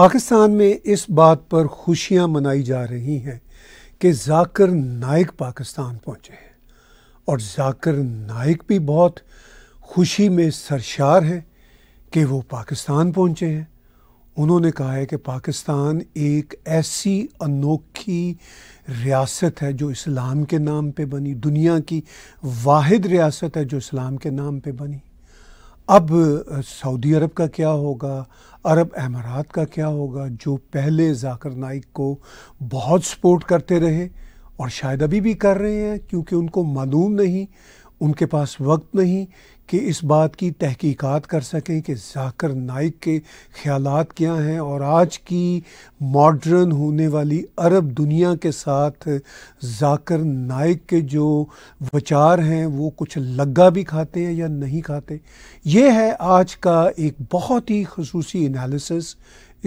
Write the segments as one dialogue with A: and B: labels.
A: पाकिस्तान में इस बात पर खुशियां मनाई जा रही हैं कि जाकर नायक पाकिस्तान पहुंचे हैं और जाकर नायक भी बहुत खुशी में सरशार हैं कि वो पाकिस्तान पहुंचे हैं उन्होंने कहा है कि पाकिस्तान एक ऐसी अनोखी रियासत है जो इस्लाम के नाम पे बनी दुनिया की वाद रियासत है जो इस्लाम के नाम पे बनी अब सऊदी अरब का क्या होगा अरब अमारात का क्या होगा जो पहले जाकर नाइक को बहुत सपोर्ट करते रहे और शायद अभी भी कर रहे हैं क्योंकि उनको मालूम नहीं उनके पास वक्त नहीं कि इस बात की तहकीकात कर सकें कि जाकर नाइक के ख्यालात क्या हैं और आज की मॉडर्न होने वाली अरब दुनिया के साथ जाकर नाइक के जो विचार हैं वो कुछ लग्गा भी खाते हैं या नहीं खाते ये है आज का एक बहुत ही खसूसी एनालिसिस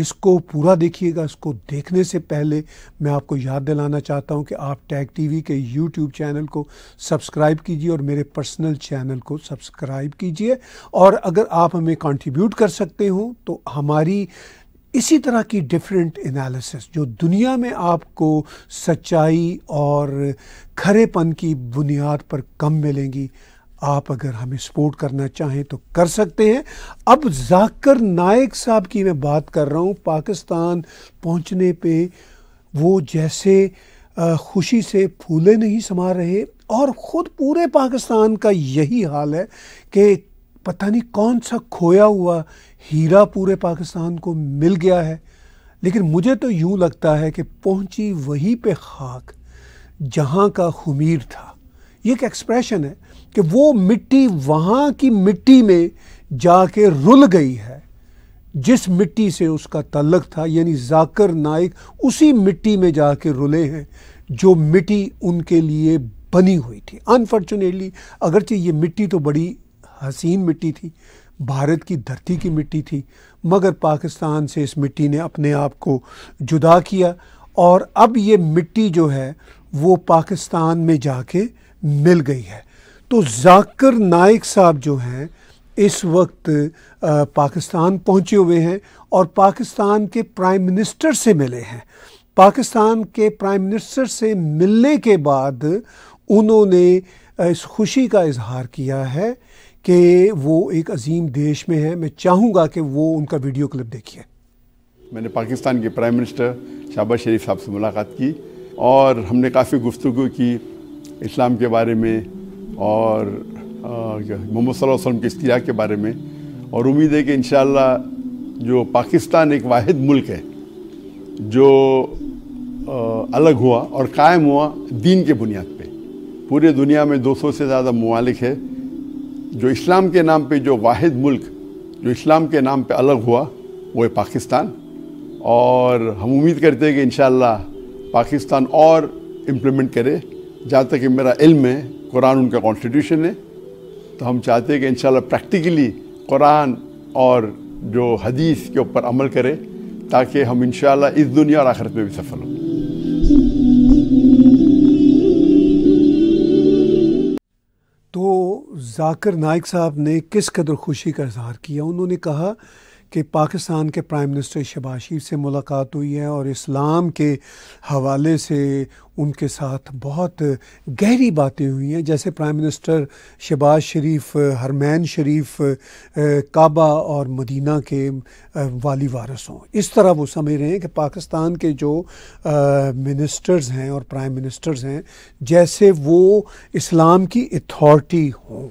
A: इसको पूरा देखिएगा इसको देखने से पहले मैं आपको याद दिलाना चाहता हूं कि आप टैग टीवी के यूट्यूब चैनल को सब्सक्राइब कीजिए और मेरे पर्सनल चैनल को सब्सक्राइब कीजिए और अगर आप हमें कंट्रीब्यूट कर सकते हो तो हमारी इसी तरह की डिफरेंट एनालिसिस जो दुनिया में आपको सच्चाई और खरेपन की बुनियाद पर कम मिलेंगी आप अगर हमें सपोर्ट करना चाहें तो कर सकते हैं अब जाकर नायक साहब की मैं बात कर रहा हूँ पाकिस्तान पहुँचने पे वो जैसे खुशी से फूले नहीं समा रहे और ख़ुद पूरे पाकिस्तान का यही हाल है कि पता नहीं कौन सा खोया हुआ हीरा पूरे पाकिस्तान को मिल गया है लेकिन मुझे तो यूँ लगता है कि पहुँची वहीं पे खाक जहाँ का खमीर था ये एक एक्सप्रेशन है कि वो मिट्टी वहाँ की मिट्टी में जाके रुल गई है जिस मिट्टी से उसका तल्लक था यानी जाकर नायक उसी मिट्टी में जाके रुले हैं जो मिट्टी उनके लिए बनी हुई थी अनफॉर्चुनेटली अगरचे ये मिट्टी तो बड़ी हसीन मिट्टी थी भारत की धरती की मिट्टी थी मगर पाकिस्तान से इस मिट्टी ने अपने आप को जुदा किया और अब ये मिट्टी जो है वो पाकिस्तान में जाके मिल गई है तो जाकर नाइक साहब जो हैं इस वक्त आ, पाकिस्तान पहुंचे हुए हैं और पाकिस्तान के प्राइम मिनिस्टर से मिले हैं पाकिस्तान के प्राइम मिनिस्टर से मिलने के बाद उन्होंने इस खुशी का इजहार किया है कि वो एक अजीम देश में है मैं चाहूँगा कि वो उनका वीडियो क्लिप देखिए
B: मैंने पाकिस्तान के प्राइम मिनिस्टर शाहबाज शरीफ साहब से मुलाकात की और हमने काफ़ी गुफ्तु की इस्लाम के बारे में और मोहम्मद वसल्लम के इसतिया के बारे में और उम्मीद है कि इन जो पाकिस्तान एक वाद मुल्क है जो अलग हुआ और कायम हुआ दीन के बुनियाद पे पूरे दुनिया में 200 से ज़्यादा ममालिक है जो इस्लाम के नाम पे जो वाद मुल्क जो इस्लाम के नाम पे अलग हुआ वो है पाकिस्तान और हम उम्मीद करते हैं कि इन पाकिस्तान और इम्प्लीमेंट करे जहाँ तक कि मेरा इल्म है कुरान उनका कॉन्स्टिट्यूशन है तो हम चाहते हैं कि इन प्रैक्टिकली कुरान और जो हदीस के ऊपर अमल करें ताकि हम इन इस दुनिया और आखिरत में भी सफल हों
A: तो जाकर नायक साहब ने किस कदर खुशी का इजहार किया उन्होंने कहा कि पाकिस्तान के प्राइम मिनिस्टर शबाज शरीफ से मुलाकात हुई है और इस्लाम के हवाले से उनके साथ बहुत गहरी बातें हुई हैं जैसे प्राइम मिनिस्टर शबाज शरीफ हरमैन शरीफ काबा और मदीना के वाली वारस हों इस तरह वो समझ रहे हैं कि पाकिस्तान के जो मिनिस्टर्स हैं और प्राइम मिनिस्टर्स हैं जैसे वो इस्लाम की अथॉरिटी हों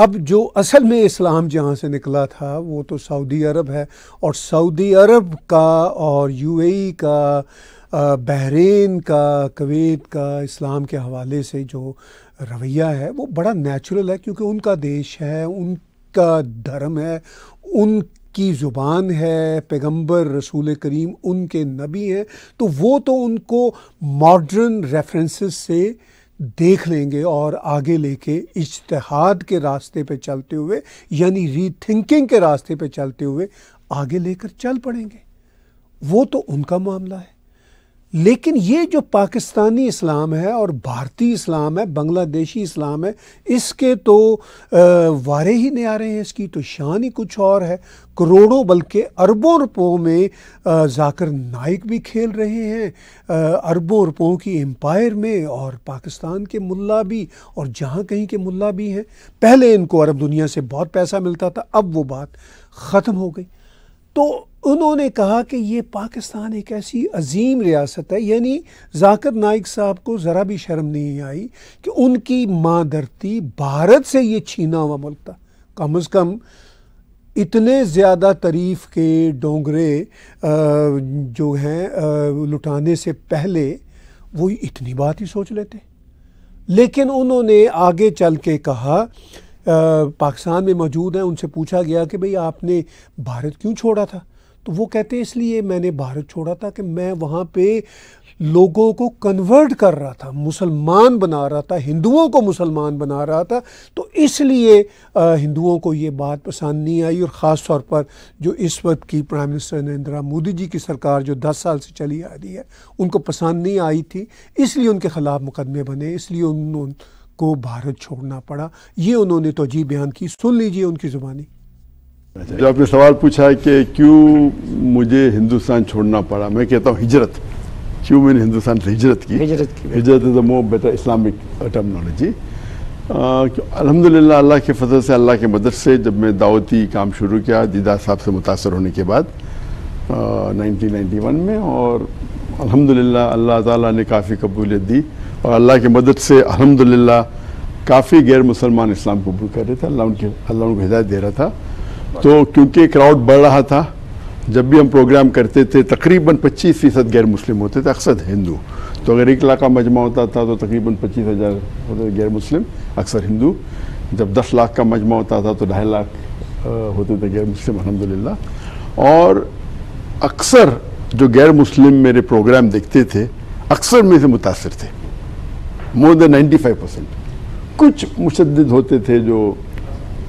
A: अब जो असल में इस्लाम जहाँ से निकला था वो तो सऊदी अरब है और सऊदी अरब का और यूएई का बहरीन का कवेत का इस्लाम के हवाले से जो रवैया है वो बड़ा नेचुरल है क्योंकि उनका देश है उनका धर्म है उन की ज़ुबान है पैगंबर रसूल करीम उनके नबी हैं तो वो तो उनको मॉडर्न रेफरेंसेस से देख लेंगे और आगे लेके इज्तहाद के रास्ते पे चलते हुए यानी रीथिंकिंग के रास्ते पे चलते हुए आगे लेकर चल पड़ेंगे वो तो उनका मामला है लेकिन ये जो पाकिस्तानी इस्लाम है और भारतीय इस्लाम है बांग्लादेशी इस्लाम है इसके तो वारे ही नहीं आ रहे हैं इसकी तो शान ही कुछ और है करोड़ों बल्कि अरबों रुपयों में जाकर नाइक भी खेल रहे हैं अरबों रुपयों की एम्पायर में और पाकिस्तान के मुल्ला भी और जहाँ कहीं के मुल्ला भी हैं पहले इनको अरब दुनिया से बहुत पैसा मिलता था अब वो बात ख़त्म हो गई तो उन्होंने कहा कि ये पाकिस्तान एक ऐसी अजीम रियासत है यानी जाकिर नाइक साहब को ज़रा भी शर्म नहीं आई कि उनकी माँ धरती भारत से ये छीना हुआ मुल्क था कम अज़ कम इतने ज़्यादा तरीफ़ के डोंगरे जो हैं लुटाने से पहले वो इतनी बात ही सोच लेते लेकिन उन्होंने आगे चल के कहा पाकिस्तान में मौजूद हैं उनसे पूछा गया कि भाई आपने भारत क्यों छोड़ा था तो वो कहते हैं इसलिए मैंने भारत छोड़ा था कि मैं वहाँ पे लोगों को कन्वर्ट कर रहा था मुसलमान बना रहा था हिंदुओं को मुसलमान बना रहा था तो इसलिए हिंदुओं को ये बात पसंद नहीं आई और ख़ास तौर पर जो इस वक्त की प्राइम मिनिस्टर नरेंद्र मोदी जी की सरकार जो 10 साल से चली आ रही है उनको पसंद नहीं आई थी इसलिए उनके ख़िलाफ़ मुकदमे बने इसलिए उन्होंने को भारत छोड़ना पड़ा ये उन्होंने तो जी बयान की सुन लीजिए उनकी जुबानी
B: जो आपने सवाल पूछा है कि क्यों मुझे हिंदुस्तान छोड़ना पड़ा मैं कहता हूँ हिजरत क्यों मैंने हिंदुस्तान से हिजरत की हिजरत is the more better Islamic terminology अलहमदिल्ला अल्लाह के फजल से अल्लाह के मदद से जब मैं दावती काम शुरू किया दीदा साहब से मुतासर होने के बाद नाइनटीन वन में और अलहमदिल्ला अल्लाह ताला ने काफ़ी कबूलियत दी और अल्लाह की मदद से अलहमदिल्ला काफ़ी गैर मुसलमान इस्लाम कबूल कर रहे थे अल्लाह उनके अल्लाह उनको हिदायत दे रहा था तो क्योंकि क्राउड बढ़ रहा था जब भी हम प्रोग्राम करते थे तकरीबन 25 फ़ीसद गैर मुस्लिम होते थे अक्सर हिंदू तो अगर एक लाख का मजमा होता था तो तकरीबन पच्चीस हज़ार होते थे गैर मुस्लिम अक्सर हिंदू जब 10 लाख का मजमा होता था तो ढाई लाख होते थे गैर मुस्लिम अलहमदिल्ला और अक्सर जो गैर मुस्लिम मेरे प्रोग्राम देखते थे अक्सर मेरे से मुतासर थे मोर देन 95 परसेंट कुछ मुशद होते थे जो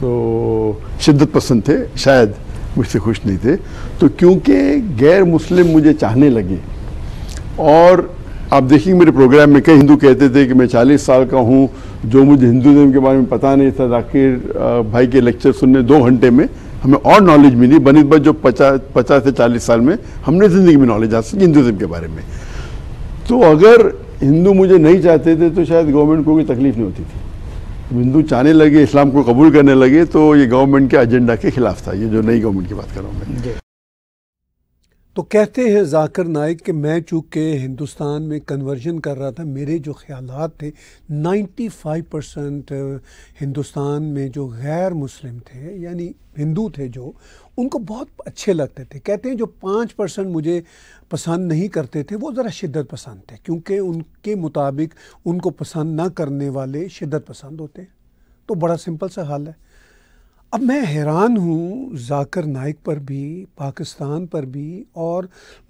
B: तो शिद्दत पसंद थे शायद मुझसे खुश नहीं थे तो क्योंकि गैर मुस्लिम मुझे चाहने लगे और आप देखेंगे मेरे प्रोग्राम में कई हिंदू कहते थे कि मैं 40 साल का हूँ जो मुझे हिंदुज़म के बारे में पता नहीं था आखिर भाई के लेक्चर सुनने दो घंटे में हमें और नॉलेज मिली बनस्बत जो पचास पचास से चालीस साल में हमने ज़िंदगी में नॉलेज हासिल हिंदुज़म के बारे में तो अगर हिंदू मुझे नहीं चाहते थे तो शायद गवर्नमेंट को कोई तकलीफ नहीं होती थी हिंदू चाहने लगे इस्लाम को कबूल करने लगे तो ये गवर्नमेंट के एजेंडा के खिलाफ था ये जो नई गवर्नमेंट की बात कर रहा हूँ
A: मैं तो कहते हैं जाकर नाइक कि मैं चूँकि हिंदुस्तान में कन्वर्जन कर रहा था मेरे जो ख्याल थे 95 परसेंट हिंदुस्तान में जो गैर मुस्लिम थे यानी हिंदू थे जो उनको बहुत अच्छे लगते थे कहते हैं जो पाँच परसेंट मुझे पसंद नहीं करते थे वो ज़रा शिद्दत पसंद थे क्योंकि उनके मुताबिक उनको पसंद ना करने वाले शिद्दत पसंद होते हैं तो बड़ा सिंपल सा हाल है अब मैं हैरान हूँ जाकर नाइक पर भी पाकिस्तान पर भी और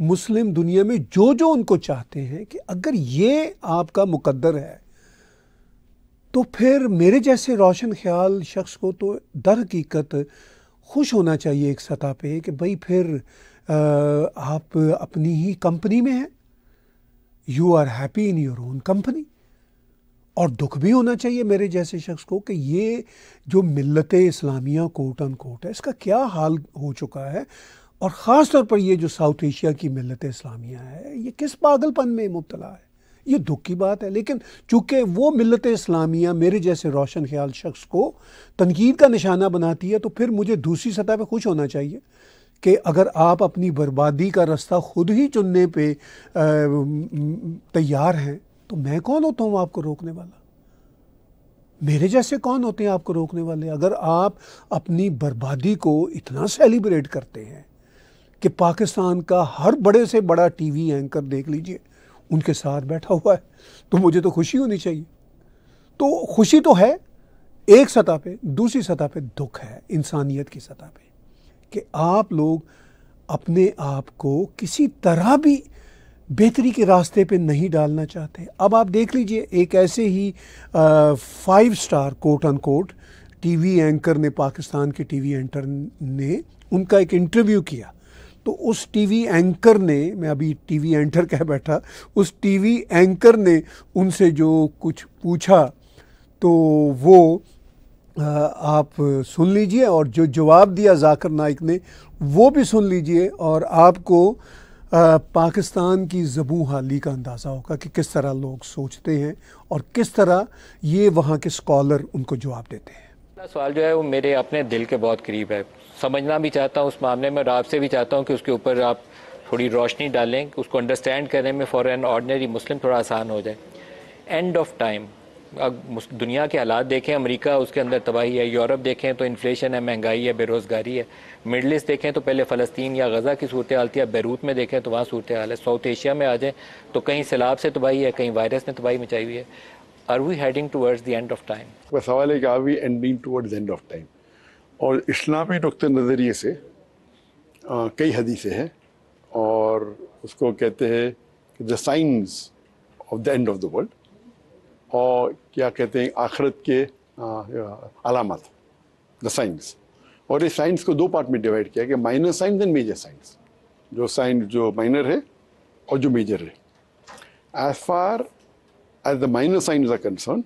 A: मुस्लिम दुनिया में जो जो उनको चाहते हैं कि अगर ये आपका मुकद्दर है तो फिर मेरे जैसे रोशन ख्याल शख्स को तो दर हकीकत खुश होना चाहिए एक सतह पे कि भाई फिर आ, आप अपनी ही कंपनी में हैं you are happy in your own company और दुख भी होना चाहिए मेरे जैसे शख्स को कि ये जो मिलत इस्लामिया कोट अन कोट है इसका क्या हाल हो चुका है और ख़ास तौर पर ये जो साउथ एशिया की मिलत इस्लामिया है ये किस पागलपन में मुबतला है ये दुख की बात है लेकिन चूँकि वो मिलत इस्लामिया मेरे जैसे रोशन ख्याल शख्स को तनकीद का निशाना बनाती है तो फिर मुझे दूसरी सतह पर खुश होना चाहिए कि अगर आप अपनी बर्बादी का रास्ता खुद ही चुनने पर तैयार हैं तो मैं कौन होता हूँ आपको रोकने वाला मेरे जैसे कौन होते हैं आपको रोकने वाले अगर आप अपनी बर्बादी को इतना सेलिब्रेट करते हैं कि पाकिस्तान का हर बड़े से बड़ा टीवी एंकर देख लीजिए उनके साथ बैठा हुआ है तो मुझे तो खुशी होनी चाहिए तो खुशी तो है एक सतह पे दूसरी सतह पे दुख है इंसानियत की सतह पे कि आप लोग अपने आप को किसी तरह भी बेहतरी के रास्ते पे नहीं डालना चाहते अब आप देख लीजिए एक ऐसे ही five star quote unquote T anchor ने पाकिस्तान के टी वी एंटर ने उनका एक इंटरव्यू किया तो उस टीवी एंकर ने मैं अभी टीवी एंटर कह बैठा उस टीवी एंकर ने उनसे जो कुछ पूछा तो वो आप सुन लीजिए और जो जवाब दिया जाकर नाइक ने वो भी सुन लीजिए और आपको पाकिस्तान की जबू हाली का अंदाज़ा होगा कि किस तरह लोग सोचते हैं और किस तरह ये वहाँ के स्कॉलर उनको जवाब देते
C: हैं सवाल जो है वो मेरे अपने दिल के बहुत करीब है समझना भी चाहता हूँ उस मामले में और आपसे भी चाहता हूँ कि उसके ऊपर आप थोड़ी रोशनी डालें उसको अंडरस्टैंड करने में फॉर एन ऑर्डनरी मुस्लिम थोड़ा आसान हो जाए एंड ऑफ टाइम अब दुनिया के हालात देखें अमेरिका उसके अंदर तबाही है यूरोप देखें तो इन्फ्लेशन है महंगाई है बेरोज़गारी है मिडल ईस्ट देखें तो पहले फ़लस्तीन या गज़ा की सूरत हाल थी या बैरूत में देखें तो वहाँ सूरत हाल है साउथ एशिया में आ जाएँ तो कहीं सैलाब से तबाही है कहीं वायरस ने तबाही मचाई हुई है are we heading towards the end of time
B: सवाल है कि are we ending towards end of time और इस्लामी नुक़ नज़रिए से आ, कई हदीसें हैं और उसको कहते हैं कि the science of the end of the world और क्या कहते हैं आखरत के अलामत द साइंस और इस साइंस को दो पार्ट में डिवाइड किया गया minor science and major science जो साइंस जो माइनर है और जो मेजर है as far as the minor science are concern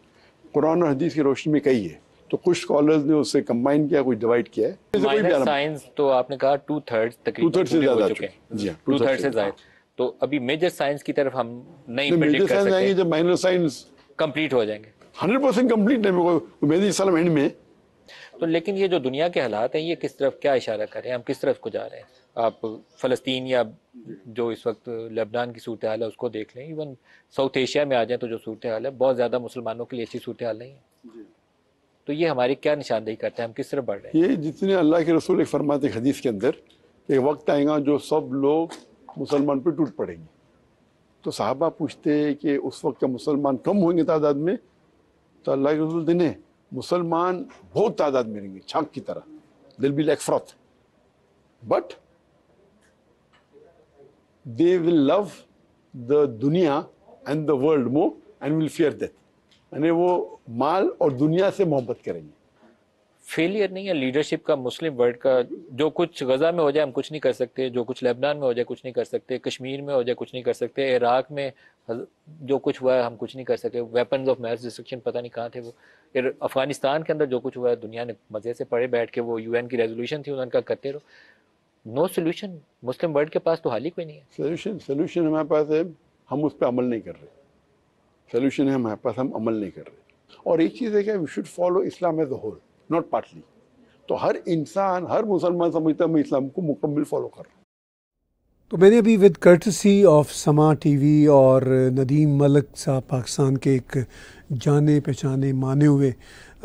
B: Quran और हदीस की रोशनी में कई है तो कुछ स्कॉलर्स ने उससे कंबाइन किया कुछ डिवाइड किया है
C: साइंस तो आपने कहा टू थर्ड टू थर्ड से ज्यादा जी
B: टू थर्ड से ज्यादा
C: तो अभी मेजर साइंस की तरफ हम नहीं मेजर साइंस आएंगे जब माइनर साइंस कंप्लीट हो जाएंगे हंड्रेड परसेंट कम्प्लीट नहीं मेरे को एंड में तो लेकिन ये जो दुनिया के हालात हैं ये किस तरफ क्या इशारा कर रहे हैं हम किस तरफ को जा रहे हैं आप फ़लस्तीन या जो इस वक्त लेबनान की सूरत हाल है उसको देख लें इवन साउथ एशिया में आ जाए तो जो सूरत हाल है बहुत ज़्यादा मुसलमानों के लिए अच्छी सूरत हाल नहीं है तो ये हमारी क्या निशानदेही करते हैं हम किस तरफ बढ़ रहे हैं
B: ये जितने अल्लाह के रसूल एक फरमाते हदीस के अंदर एक वक्त आएगा जो सब लोग मुसलमान पर टूट पड़ेंगे तो साहबा पूछते हैं कि उस वक्त का मुसलमान कम होंगे तादाद में तो अल्लाह के रसूल दिने मुसलमान बहुत तादाद में रहेंगे छाक की तरह they'll be like froth but they will love the duniya and the world more and will fear death. यानी वो माल और दुनिया से मोहब्बत करेंगे
C: फेलियर नहीं है लीडरशिप का मुस्लिम वर्ल्ड का जो कुछ गजा में हो जाए हम कुछ नहीं कर सकते जो कुछ लेबनान में हो जाए कुछ नहीं कर सकते कश्मीर में हो जाए कुछ नहीं कर सकते इराक में जो कुछ हुआ है हम कुछ नहीं कर सके वेपन्स ऑफ मैथ डिस्ट्रक्शन पता नहीं कहाँ थे वो फिर अफगानिस्तान के अंदर जो कुछ हुआ है दुनिया ने मज़े से पड़े बैठ के वो यू की रेजोल्यूशन थी उन्होंने कहा करते रहो नो सोल्यूशन मुस्लिम वर्ल्ड के पास तो हाल ही कोई नहीं है
B: सोल्यूशन सोल्यूशन हमारे पास है हम उस पर अमल नहीं कर रहे सोल्यूशन है हमारे पास हम अमल नहीं कर रहे और एक चीज़ है कि we should follow Islam as a whole not partly तो हर इंसान हर मुसलमान समझता है मैं इस्लाम को मुकम्मल फॉलो कर रहा हूँ
A: तो मैंने अभी with courtesy of Samaa TV और नदीम मलक साहब पाकिस्तान के एक जाने पहचाने माने हुए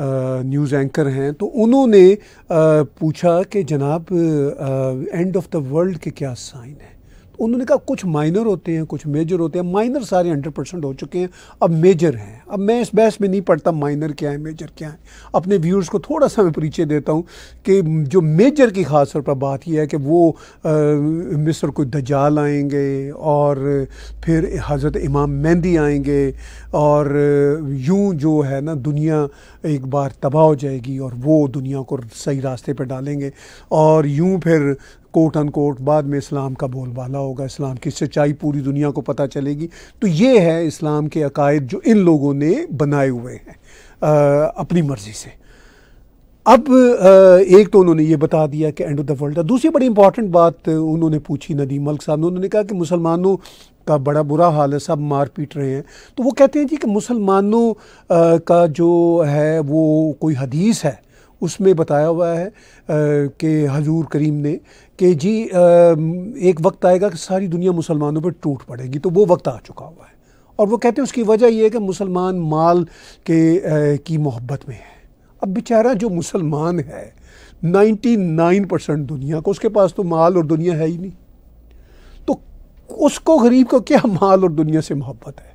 A: न्यूज़ एंकर हैं तो उन्होंने पूछा कि जनाब एंड ऑफ द वर्ल्ड के क्या साइन हैं तो उन्होंने कहा कुछ माइनर होते हैं कुछ मेजर होते हैं माइनर सारे हंड्रेड परसेंट हो चुके हैं अब मेजर हैं अब मैं इस बहस में नहीं पढ़ता माइनर क्या है मेजर क्या है अपने व्यूअर्स को थोड़ा सा मैं परिचय देता हूँ कि जो मेजर की खास तौर पर बात यह है कि वो मिस्र को दजाल आएंगे और फिर हज़रत इमाम मेहंदी आएंगे और यूं जो है ना दुनिया एक बार तबाह हो जाएगी और वो दुनिया को सही रास्ते पर डालेंगे और यूँ फिर कोट अन कोट बाद में इस्लाम का बोलबाला होगा इस्लाम की सच्चाई पूरी दुनिया को पता चलेगी तो ये है इस्लाम के अकायद जो इन लोगों ने ने बनाए हुए हैं अपनी मर्ज़ी से अब एक तो उन्होंने ये बता दिया कि एंड ऑफ द वर्ल्ड दूसरी बड़ी इंपॉर्टेंट बात उन्होंने पूछी नदीम मलिक साहब ने उन्होंने कहा कि मुसलमानों का बड़ा बुरा हाल है सब मार पीट रहे हैं तो वो कहते हैं जी कि मुसलमानों का जो है वो कोई हदीस है उसमें बताया हुआ है कि हजूर करीम ने कि जी एक वक्त आएगा कि सारी दुनिया मुसलमानों पर टूट पड़ेगी तो वो वक्त आ चुका हुआ है और वो कहते हैं उसकी वजह यह है कि मुसलमान माल के आ, की मोहब्बत में है अब बेचारा जो मुसलमान है 99 परसेंट दुनिया को उसके पास तो माल और दुनिया है ही नहीं तो उसको गरीब को क्या माल और दुनिया से मोहब्बत है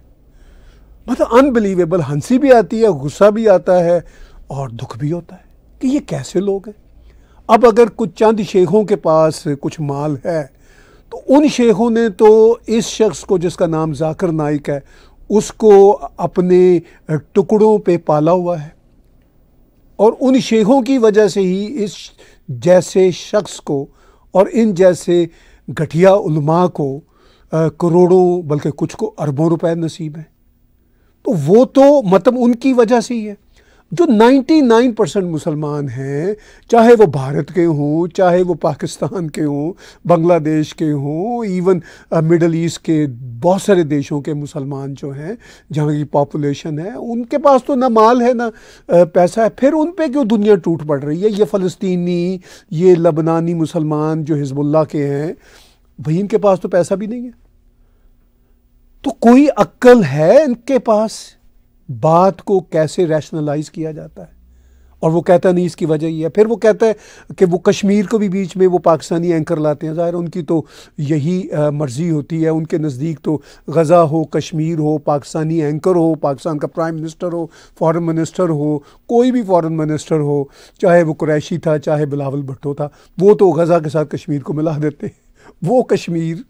A: मतलब अनबिलीवेबल हंसी भी आती है गुस्सा भी आता है और दुख भी होता है कि ये कैसे लोग हैं अब अगर कुछ चंद शेखों के पास कुछ माल है तो उन शेखों ने तो इस शख्स को जिसका नाम जाकर नाइक है उसको अपने टुकड़ों पे पाला हुआ है और उन शेखों की वजह से ही इस जैसे शख्स को और इन जैसे घटिया उलमा को करोड़ों बल्कि कुछ को अरबों रुपए नसीब हैं तो वो तो मतलब उनकी वजह से ही है जो 99 परसेंट मुसलमान हैं चाहे वो भारत के हों चाहे वो पाकिस्तान के हों बांग्लादेश के हों इवन मिडल ईस्ट के बहुत सारे देशों के मुसलमान जो हैं जहाँ की पॉपुलेशन है उनके पास तो ना माल है ना uh, पैसा है फिर उन पर क्यों दुनिया टूट पड़ रही है ये फ़लस्तनी ये लबनानी मुसलमान जो हिजबुल्ला के हैं भाई इनके पास तो पैसा भी नहीं है तो कोई अक्ल है इनके पास बात को कैसे रैशनलाइज किया जाता है और वो कहता नहीं इसकी वजह ही है फिर वो कहता है कि वो कश्मीर को भी बीच में वो पाकिस्तानी एंकर लाते हैं ज़ाहिर उनकी तो यही मर्ज़ी होती है उनके नज़दीक तो गज़ा हो कश्मीर हो पाकिस्तानी एंकर हो पाकिस्तान का प्राइम मिनिस्टर हो फॉरेन मिनिस्टर हो कोई भी फॉरेन मिनिस्टर हो चाहे वो कुरैशी था चाहे बिलावल भट्टो था वो तो गज़ा के साथ कश्मीर को मिला देते वो कश्मीर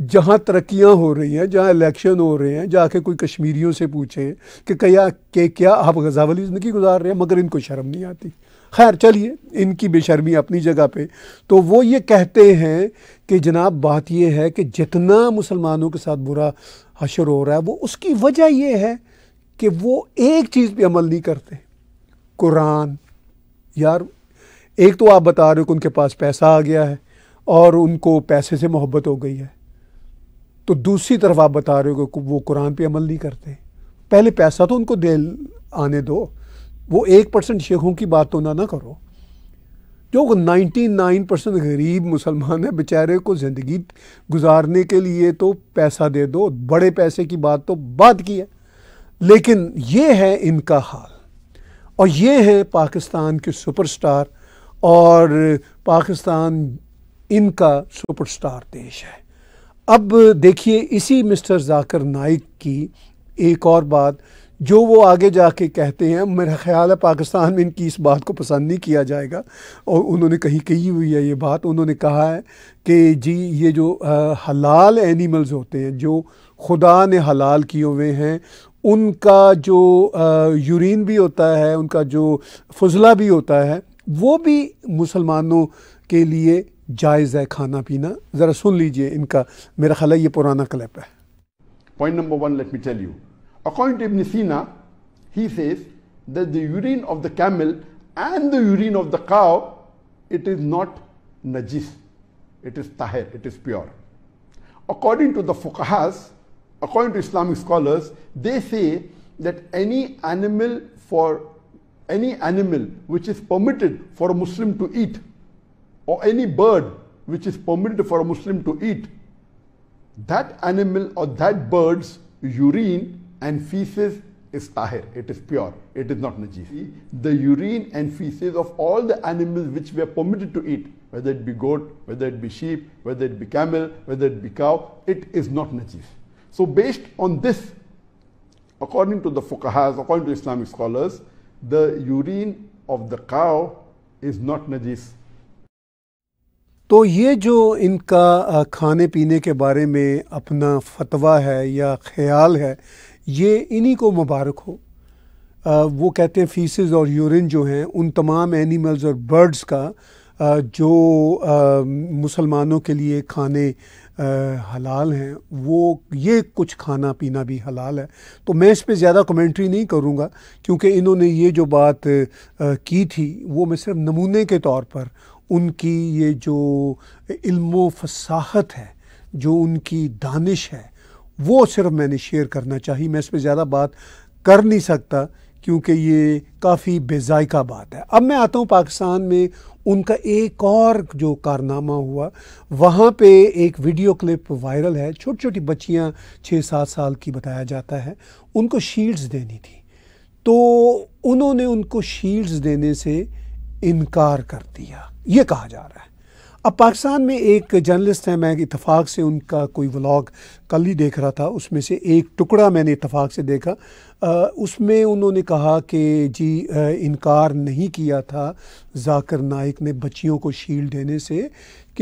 A: जहाँ तरक्याँ हो रही हैं जहाँ इलेक्शन हो रहे हैं जाके कोई कश्मीरियों से पूछें कि क्या के क्या आप गज़ावली ज़िंदगी गुजार रहे हैं मगर इनको शर्म नहीं आती खैर चलिए इनकी बेशर्मी अपनी जगह पे तो वो ये कहते हैं कि जनाब बात ये है कि जितना मुसलमानों के साथ बुरा हशर हो रहा है वो उसकी वजह यह है कि वो एक चीज़ पे अमल नहीं करते कुरान यार एक तो आप बता रहे हो कि उनके पास पैसा आ गया है और उनको पैसे से मोहब्बत हो गई है तो दूसरी तरफ आप बता रहे हो कि वो कुरान पे अमल नहीं करते पहले पैसा तो उनको दे आने दो वो एक परसेंट शेखों की बात तो ना ना करो जो नाइन्टी नाइन परसेंट गरीब मुसलमान है बेचारे को ज़िंदगी गुजारने के लिए तो पैसा दे दो बड़े पैसे की बात तो बात की है लेकिन ये है इनका हाल और ये है पाकिस्तान के सुपरस्टार और पाकिस्तान इनका सुपरस्टार देश है अब देखिए इसी मिस्टर जाकर नाइक की एक और बात जो वो आगे जाके कहते हैं मेरा ख्याल है पाकिस्तान में इनकी इस बात को पसंद नहीं किया जाएगा और उन्होंने कहीं कही हुई है ये बात उन्होंने कहा है कि जी ये जो आ, हलाल एनिमल्स होते हैं जो खुदा ने हलाल किए हुए हैं उनका जो आ, यूरिन भी होता है उनका जो फजला भी होता है वो भी मुसलमानों के लिए जायज़ है खाना पीना ज़रा सुन लीजिए इनका मेरा ख्याल है ये पुराना क्लैप है
B: point number one let me tell you according to Ibn Sina he says that the urine of the camel and the urine of the cow it is not नजिस इट इज ताहिर it is pure according to the फोकहास according to Islamic scholars they say that any animal for any animal which is permitted for Muslim to eat or any bird which is permitted for a Muslim to eat, that animal or that bird's urine and feces is tahir, it is pure, it is not najis. The urine and feces of all the animals which we are permitted to eat, whether it be goat, whether it be sheep, whether it be camel, whether it be cow, it is not najis. So based on this, according to the fuqahas, according to Islamic scholars, the urine of the cow is not najis.
A: तो ये जो इनका खाने पीने के बारे में अपना फतवा है या ख्याल है ये इन्हीं को मुबारक हो आ, वो कहते हैं फीसेस और यूरिन जो हैं उन तमाम एनिमल्स और बर्ड्स का आ, जो मुसलमानों के लिए खाने आ, हलाल हैं वो ये कुछ खाना पीना भी हलाल है तो मैं इस पे ज़्यादा कमेंट्री नहीं करूँगा क्योंकि इन्होंने ये जो बात आ, की थी वो मैं सिर्फ नमूने के तौर पर उनकी ये जो इल्मो फसाहत है जो उनकी दानिश है वो सिर्फ मैंने शेयर करना चाहिए मैं इस पर ज़्यादा बात कर नहीं सकता क्योंकि ये काफ़ी बेजायका बात है अब मैं आता हूँ पाकिस्तान में उनका एक और जो कारनामा हुआ वहाँ पे एक वीडियो क्लिप वायरल है छोटी छोटी बच्चियाँ छः सात साल की बताया जाता है उनको शील्ड्स देनी थी तो उन्होंने उनको शील्ड्स देने से इनकार कर दिया ये कहा जा रहा है अब पाकिस्तान में एक जर्नलिस्ट हैं मैं इतफ़ाक़ से उनका कोई व्लॉग कल ही देख रहा था उसमें से एक टुकड़ा मैंने इतफ़ाक़ से देखा आ, उसमें उन्होंने कहा कि जी आ, इनकार नहीं किया था जाकर नाइक ने बच्चियों को शील्ड देने से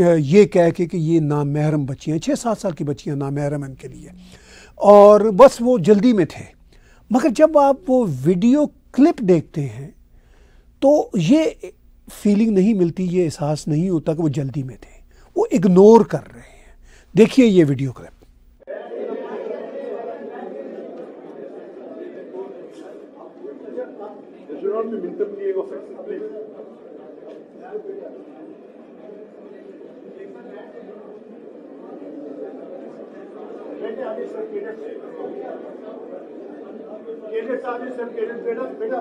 A: ये कह के कि ये नामहरम बच्चियाँ छः सात साल की बच्चियाँ नामहरम इनके लिए और बस वो जल्दी में थे मगर जब आप वो वीडियो क्लिप देखते हैं तो ये फीलिंग नहीं मिलती ये एहसास नहीं होता कि वो जल्दी में थे वो इग्नोर कर रहे हैं देखिए ये वीडियो क्लिप बेटा बेटा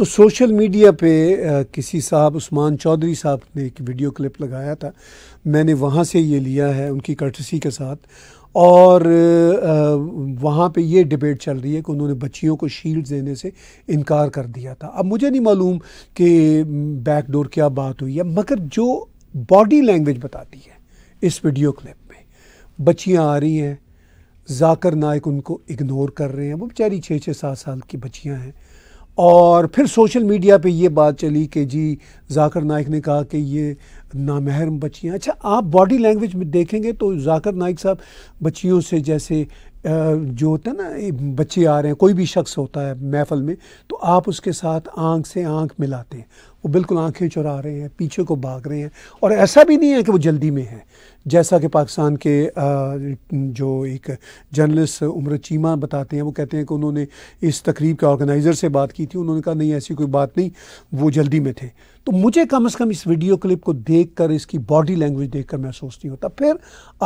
A: तो सोशल मीडिया पे आ, किसी साहब उस्मान चौधरी साहब ने एक वीडियो क्लिप लगाया था मैंने वहाँ से ये लिया है उनकी कर्टसी के साथ और वहाँ पे ये डिबेट चल रही है कि उन्होंने बच्चियों को शील्ड देने से इनकार कर दिया था अब मुझे नहीं मालूम कि बैकडोर क्या बात हुई है मगर जो बॉडी लैंग्वेज बताती है इस वीडियो क्लिप में बच्चियाँ आ रही हैं जाकर नायक उनको इग्नोर कर रहे हैं वो बेचारी छः छः सात साल की बच्चियाँ हैं और फिर सोशल मीडिया पे ये बात चली कि जी जाकर नाइक ने कहा कि ये नामहरम बच्चियाँ अच्छा आप बॉडी लैंग्वेज में देखेंगे तो जाकर नाइक साहब बच्चियों से जैसे जो होता है ना बच्चे आ रहे हैं कोई भी शख्स होता है महफल में तो आप उसके साथ आंख से आंख मिलाते हैं वो बिल्कुल आंखें चुरा रहे हैं पीछे को भाग रहे हैं और ऐसा भी नहीं है कि वो जल्दी में है जैसा कि पाकिस्तान के जो एक जर्नलिस्ट उम्र चीमा बताते हैं वो कहते हैं कि उन्होंने इस तकरीब के ऑर्गेनाइज़र से बात की थी उन्होंने कहा नहीं ऐसी कोई बात नहीं वो जल्दी में थे तो मुझे कम अज़ कम इस वीडियो क्लिप को देख कर इसकी बॉडी लैंग्वेज देख कर महसूस नहीं होता फिर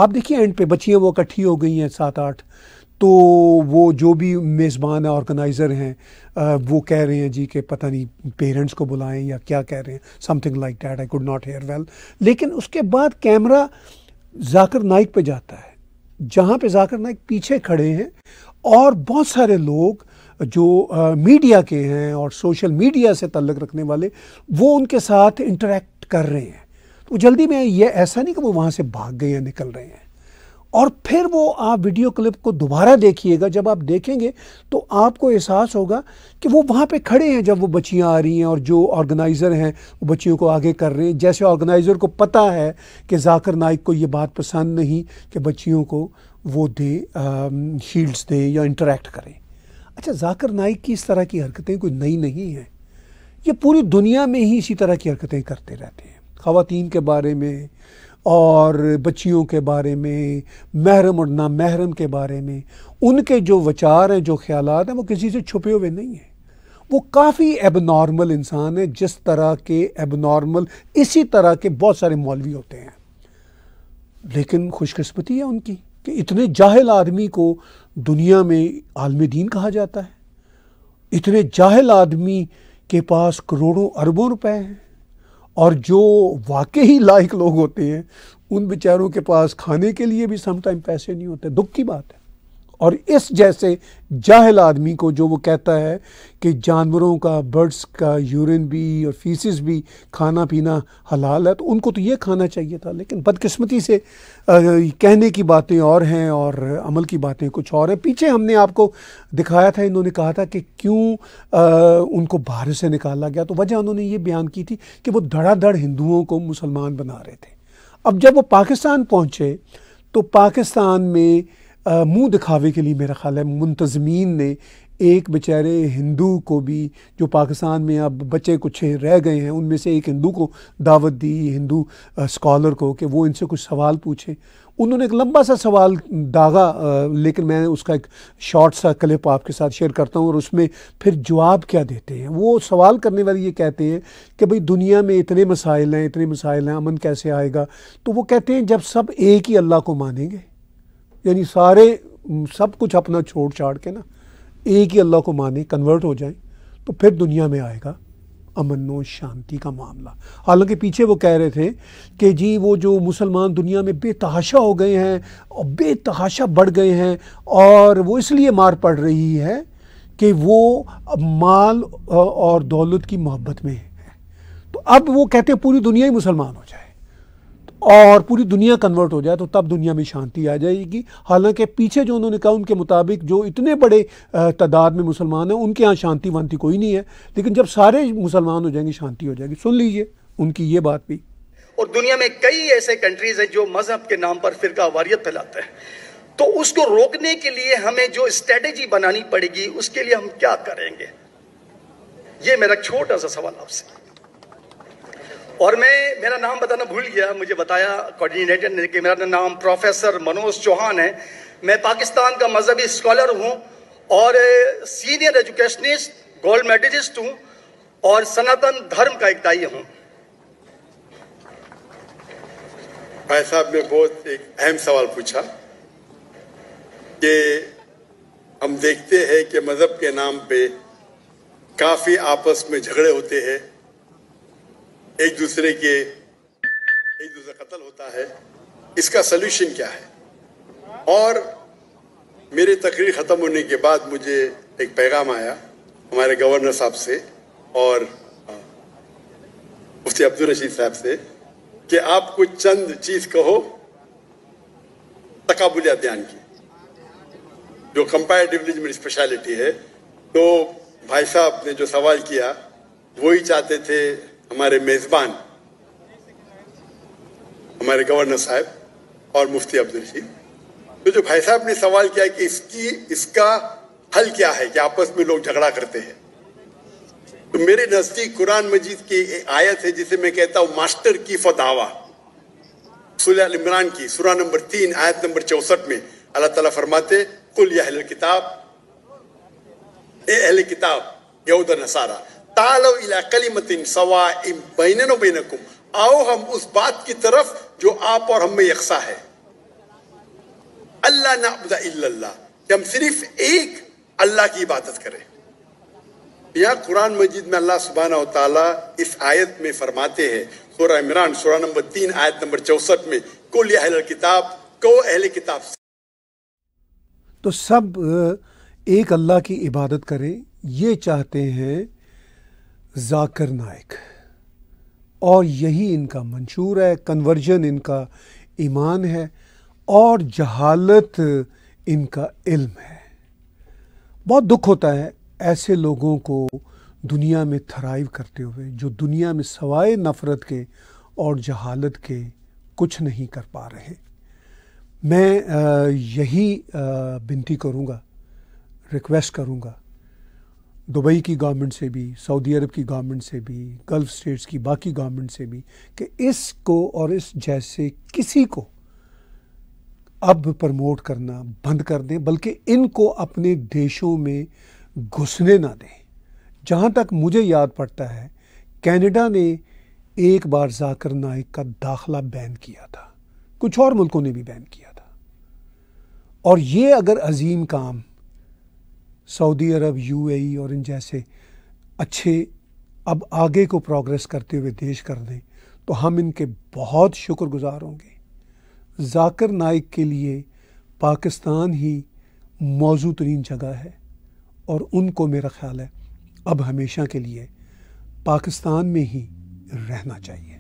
A: आप देखिए एंड पे बच्चियाँ वो इकट्ठी हो गई हैं सात आठ तो वो जो भी मेज़बान ऑर्गेनाइज़र हैं वो कह रहे हैं जी कि पता नहीं पेरेंट्स को बुलाएं या क्या कह रहे हैं something like that I could not hear well लेकिन उसके बाद कैमरा जाकर नाइक पे जाता है जहाँ पे जाकर नाइक पीछे खड़े हैं और बहुत सारे लोग जो आ, मीडिया के हैं और सोशल मीडिया से तल्लक रखने वाले वो उनके साथ इंटरेक्ट कर रहे हैं तो जल्दी में ये ऐसा नहीं कि वो वहाँ से भाग गए या निकल रहे हैं और फिर वो आप वीडियो क्लिप को दोबारा देखिएगा जब आप देखेंगे तो आपको एहसास होगा कि वो वहाँ पे खड़े हैं जब वो बच्चियाँ आ रही हैं और जो ऑर्गेनाइज़र हैं वो बच्चियों को आगे कर रहे हैं जैसे ऑर्गेनाइज़र को पता है कि जाकर नाइक को ये बात पसंद नहीं कि बच्चियों को वो दे शील्ड्स दे या इंटरेक्ट करें अच्छा जाकर नाइक की इस तरह की हरकतें कोई नई नहीं हैं ये पूरी दुनिया में ही इसी तरह की हरकतें करते रहते हैं ख़वातीन के बारे में और बच्चियों के बारे में महरम और ना महरम के बारे में उनके जो विचार हैं जो ख्याल हैं वो किसी से छुपे हुए नहीं हैं वो काफ़ी एबनॉर्मल इंसान है जिस तरह के एबनॉर्मल इसी तरह के बहुत सारे मौलवी होते हैं लेकिन खुशकस्मती है उनकी कि इतने जाहिल आदमी को दुनिया में आलम दीन कहा जाता है इतने जाहिल आदमी के पास करोड़ों अरबों रुपए हैं और जो वाकई लायक लोग होते हैं उन बेचारों के पास खाने के लिए भी समटाइम पैसे नहीं होते दुख की बात है और इस जैसे जाहिल आदमी को जो वो कहता है कि जानवरों का बर्ड्स का यूरिन भी और फीसिस भी खाना पीना हलाल है तो उनको तो ये खाना चाहिए था लेकिन बदकिस्मती से आ, कहने की बातें और हैं और अमल की बातें कुछ और हैं पीछे हमने आपको दिखाया था इन्होंने कहा था कि क्यों आ, उनको बाहर से निकाला गया तो वजह उन्होंने ये बयान की थी कि वो धड़ाधड़ हिंदुओं को मुसलमान बना रहे थे अब जब वो पाकिस्तान पहुँचे तो पाकिस्तान में मुंह दिखावे के लिए मेरा ख्याल है मुंतजमीन ने एक बेचारे हिंदू को भी जो पाकिस्तान में अब बच्चे कुछ रह गए हैं उनमें से एक हिंदू को दावत दी हिंदू स्कॉलर को कि वो इनसे कुछ सवाल पूछे उन्होंने एक लंबा सा सवाल दागा लेकिन मैं उसका एक शॉर्ट सा क्लिप आपके साथ शेयर करता हूँ और उसमें फिर जवाब क्या देते हैं वो सवाल करने वाले ये कहते हैं कि भाई दुनिया में इतने मसाइल हैं इतने मसाइल हैं अमन कैसे आएगा तो वो कहते हैं जब सब एक ही अल्लाह को मानेंगे यानी सारे सब कुछ अपना छोड़ छाड़ के ना एक ही अल्लाह को माने कन्वर्ट हो जाए तो फिर दुनिया में आएगा अमन व शांति का मामला हालांकि पीछे वो कह रहे थे कि जी वो जो मुसलमान दुनिया में बेतहाशा हो गए हैं और बेतहाशा बढ़ गए हैं और वो इसलिए मार पड़ रही है कि वो माल और दौलत की मोहब्बत में है तो अब वो कहते हैं पूरी दुनिया ही मुसलमान हो जाए और पूरी दुनिया कन्वर्ट हो जाए तो तब दुनिया में शांति आ जाएगी हालांकि पीछे जो उन्होंने कहा उनके मुताबिक जो इतने बड़े तादाद में मुसलमान हैं उनके यहाँ शांति वांति कोई नहीं है लेकिन जब सारे मुसलमान हो जाएंगे शांति हो जाएगी सुन लीजिए उनकी ये बात भी और दुनिया में कई ऐसे कंट्रीज हैं जो मजहब के नाम पर फिर वारियत फैलाते हैं तो उसको रोकने के लिए हमें जो स्ट्रेटेजी बनानी पड़ेगी उसके लिए हम क्या करेंगे ये मेरा छोटा सा सवाल आपसे और मैं मेरा नाम बताना भूल गया मुझे बताया कोऑर्डिनेटर ने कि मेरा नाम प्रोफेसर मनोज चौहान है मैं पाकिस्तान का मजहबी स्कॉलर हूँ और सीनियर एजुकेशनिस्ट गोल्ड मेडलिस्ट हूँ और सनातन धर्म का एकताई हूँ
B: भाई साहब ने बहुत एक अहम सवाल पूछा कि हम देखते हैं कि मज़हब के नाम पे काफ़ी आपस में झगड़े होते हैं एक दूसरे के एक दूसरे कत्ल होता है इसका सलूशन क्या है और मेरी तकरीर ख़त्म होने के बाद मुझे एक पैगाम आया हमारे गवर्नर साहब से और हाँ, मुफ्ती अब्दुल रशीद साहब से कि आप कुछ चंद चीज़ कहो तकबुल ध्यान की जो कंपेरेटिवली मेरी स्पेशलिटी है तो भाई साहब ने जो सवाल किया वो ही चाहते थे हमारे मेजबान हमारे गवर्नर साहब और मुफ्ती अब्दुल रशीद तो जो भाई साहब ने सवाल किया कि इसकी इसका हल क्या है कि आपस में लोग झगड़ा करते हैं तो मेरे नजदीक कुरान मजीद की आयत है जिसे मैं कहता हूं मास्टर की फतावा इमरान की सुरा नंबर तीन आयत नंबर चौसठ में अल्लाह ताला फरमाते कुल यह किताब ए अहल किताब यहूद नसारा तालो इला कलीमतिन सवा इम बैननो बैनकुम आओ हम उस बात की तरफ जो आप और हम में यकसा है अल्लाह नाबुदा इल्लल्लाह कि हम सिर्फ एक अल्लाह की इबादत करें यहां कुरान मजीद में अल्लाह सुबहाना तला इस आयत में फरमाते हैं सूर्य इमरान सूर्य नंबर तीन आयत नंबर चौसठ में कुल अहल किताब को अहल किताब
A: तो सब एक अल्लाह की इबादत करें ये चाहते हैं जाकर नायक और यही इनका मंशूर है कन्वर्जन इनका ईमान है और जहालत इनका इल्म है बहुत दुख होता है ऐसे लोगों को दुनिया में थराइव करते हुए जो दुनिया में सवाए नफ़रत के और जहालत के कुछ नहीं कर पा रहे मैं यही बिनती करूँगा रिक्वेस्ट करूँगा दुबई की गवर्नमेंट से भी सऊदी अरब की गवर्नमेंट से भी गल्फ़ स्टेट्स की बाकी गवर्नमेंट से भी कि इसको और इस जैसे किसी को अब प्रमोट करना बंद कर दें बल्कि इनको अपने देशों में घुसने ना दें जहाँ तक मुझे याद पड़ता है कनाडा ने एक बार जाकर नाइक का दाखला बैन किया था कुछ और मुल्कों ने भी बैन किया था और ये अगर अजीम काम सऊदी अरब यूएई और इन जैसे अच्छे अब आगे को प्रोग्रेस करते हुए देश कर दें तो हम इनके बहुत शुक्रगुजार होंगे जाकर नाइक के लिए पाकिस्तान ही मौजू तरीन जगह है और उनको मेरा ख्याल है अब हमेशा के लिए पाकिस्तान में ही
C: रहना चाहिए